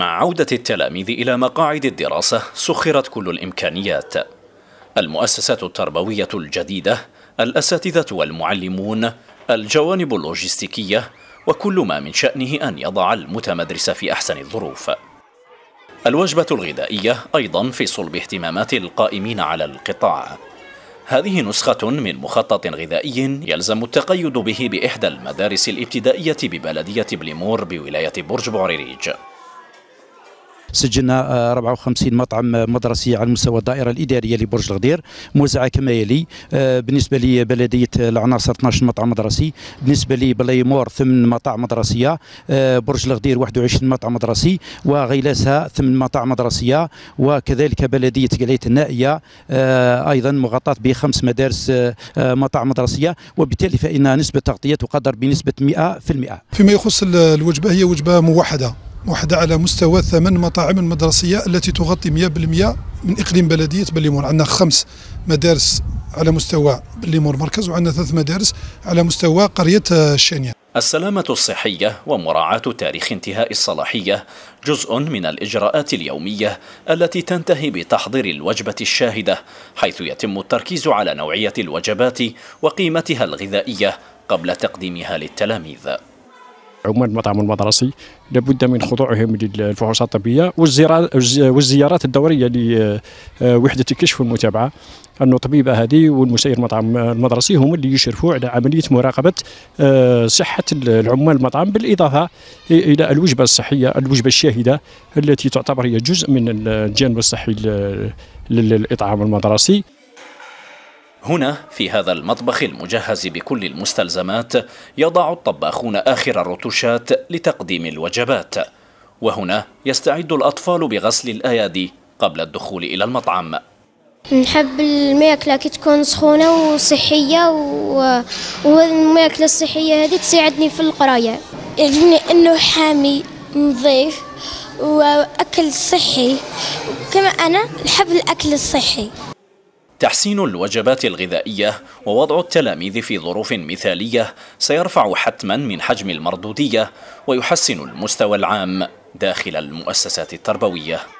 مع عودة التلاميذ إلى مقاعد الدراسة سخرت كل الإمكانيات المؤسسات التربوية الجديدة الأساتذة والمعلمون الجوانب اللوجستيكية وكل ما من شأنه أن يضع المتمدرس في أحسن الظروف الوجبة الغذائية أيضا في صلب اهتمامات القائمين على القطاع هذه نسخة من مخطط غذائي يلزم التقيد به بإحدى المدارس الابتدائية ببلدية بليمور بولاية برج بعريريج سجلنا 54 آه، مطعم آه، مدرسي على مستوى الدائره الاداريه لبرج الغدير موزعه كما يلي آه، بالنسبه لبلديه العناصر 12 مطعم مدرسي بالنسبه لبليمور 8 مطاعم مدرسيه برج الغدير 21 مطعم مدرسي وغيلاسها 8 مطاعم مدرسيه وكذلك بلديه قليت النائيه ايضا مغطاه بخمس مدارس مطاعم مدرسيه وبالتالي فان نسبه التغطيه تقدر بنسبه 100% فيما يخص الوجبه هي وجبه موحده وحدة على مستوى ثمان مطاعم المدرسية التي تغطي 100% من إقليم بلدية بليمور عندنا خمس مدارس على مستوى بليمور مركز وعندنا ثلاث مدارس على مستوى قرية الشانية السلامة الصحية ومراعاة تاريخ انتهاء الصلاحية جزء من الإجراءات اليومية التي تنتهي بتحضير الوجبة الشاهدة حيث يتم التركيز على نوعية الوجبات وقيمتها الغذائية قبل تقديمها للتلاميذ عمال المطعم المدرسي لابد من خضوعهم للفحوصات الطبيه والزيارات الدوريه لوحده آه، الكشف والمتابعه انه الطبيبه هذه والمسير المطعم المدرسي هم اللي يشرفوا على عمليه مراقبه آه، صحه العمال المطعم بالاضافه الى الوجبه الصحيه الوجبه الشاهده التي تعتبر هي جزء من الجانب الصحي للاطعام المدرسي هنا في هذا المطبخ المجهز بكل المستلزمات يضع الطباخون آخر الرتوشات لتقديم الوجبات وهنا يستعد الأطفال بغسل الأيادي قبل الدخول إلى المطعم نحب الماكله كي تكون سخونه وصحيه والماكله الصحيه هذه تساعدني في القرايه يعجبني انه حامي نظيف واكل صحي كما انا نحب الاكل الصحي تحسين الوجبات الغذائية ووضع التلاميذ في ظروف مثالية سيرفع حتما من حجم المردودية ويحسن المستوى العام داخل المؤسسات التربوية